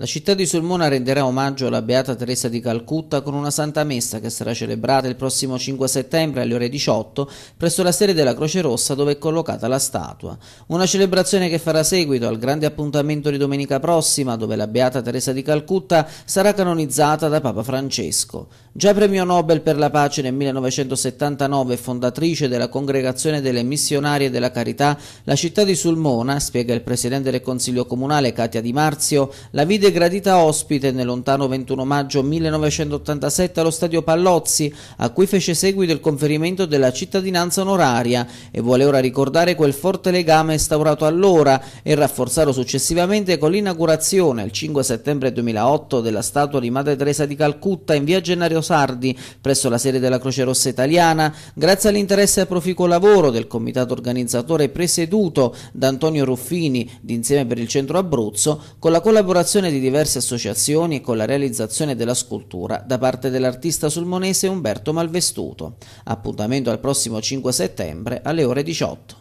La città di Sulmona renderà omaggio alla Beata Teresa di Calcutta con una santa messa che sarà celebrata il prossimo 5 settembre alle ore 18 presso la sede della Croce Rossa dove è collocata la statua. Una celebrazione che farà seguito al grande appuntamento di domenica prossima dove la Beata Teresa di Calcutta sarà canonizzata da Papa Francesco. Già premio Nobel per la pace nel 1979 e fondatrice della Congregazione delle Missionarie della Carità, la città di Sulmona, spiega il presidente del Consiglio Comunale Katia Di Marzio, la vide gradita ospite nel lontano 21 maggio 1987 allo stadio Pallozzi, a cui fece seguito il conferimento della cittadinanza onoraria e vuole ora ricordare quel forte legame instaurato allora e rafforzato successivamente con l'inaugurazione il 5 settembre 2008 della statua di Madre Teresa di Calcutta in via Gennario Sardi presso la sede della Croce Rossa Italiana, grazie all'interesse e proficuo lavoro del comitato organizzatore presieduto da Antonio Ruffini d'Insieme per il Centro Abruzzo, con la collaborazione di diverse associazioni e con la realizzazione della scultura da parte dell'artista sulmonese Umberto Malvestuto. Appuntamento al prossimo 5 settembre alle ore 18.